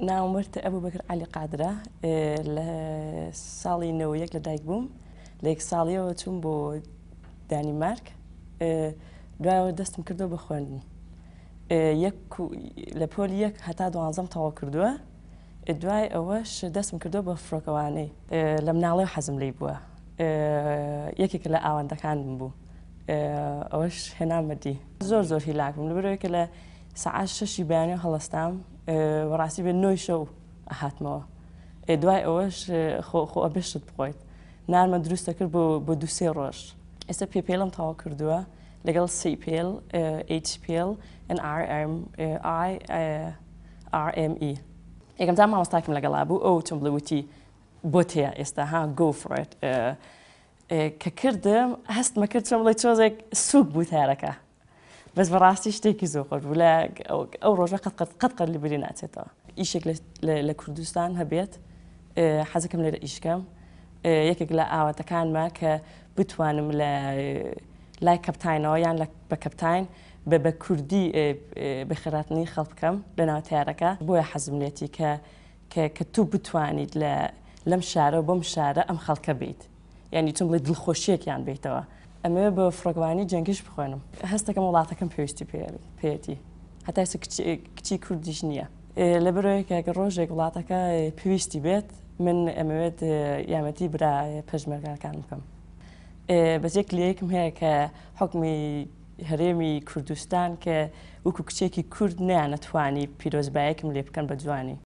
ناومرت ئەبوو بەکرد علی قادرا لە ساڵی نەوە یەک لە دایک بووم لە یەک ساڵیەوە چوم بۆ دانیمارک دوایەوە دەستم کردو بە خوێندن لە پۆلی یەک هەتا دوانزەم تەوا کردووە دوای ئەوەش دەستم کردو بە فرۆکەوانەی لە مناڵێ حەزم لی بووە یەکێک لە ئاوەندەکانم بوو ئەوەش هێنامەدی زۆر زۆر هیلاکم لەبەرەوەی کە لە سعات ششی و اه، راستی به نوی شو شەو ما اه، دوای اه، خو خۆ ئەبشت بخۆیت نرم درست کرد بۆ دووسێ ڕۆژ ئێستا پێپێڵم آر ام آی آر ام ای یەکەم تا مامۆستاکم لەگەڵا بوو ئەو چم بڵوتی بۆ تەیە است ها گۆفرێت که کردم هەستمە کرد چۆ بڵێ چۆزێک سوک بوده هرکه بەس بەڕاستی شتێکی زۆر خۆش بوو لە ئەو ڕۆژە قەت قەر لە بری ناچێتەوە ئیشێک لە کوردستان هەبێت حەزەکەم لێرە ئیشکەم یەکێک لە ئاواتەکانمە کە بتوانم لە لای کەپتاینەوە یان بە کەپتاین بە بە کوردی بەخێراتنی خەڵکەم لەناو تیارەکە بۆیە حەزملێتی کە کە تو بتوانیت لە لەم شارە بۆم شارە ئەم خەڵکە بیت یعنی تم بڵێ دڵخۆشیەکیان بیتەوە ئەمێ بە فرۆگوانی جەنگش بخوێنم هەستەکەم وڵاتەکەم پێویستی پێتی هەتا کچی کوردیش نییە لە برۆیەکە ڕۆژێک وڵاتەکە پێویستی بێت من ئەمەوێت یامەتی برا پەژمەرگەکان بکەم بەجێک لەیەکم هەیە کە حکمی هەرێمی کوردستان کە وەکو کچێکی کورد نیان نەتوانی پیرۆزبایەکم لێ بکەن بە جوانی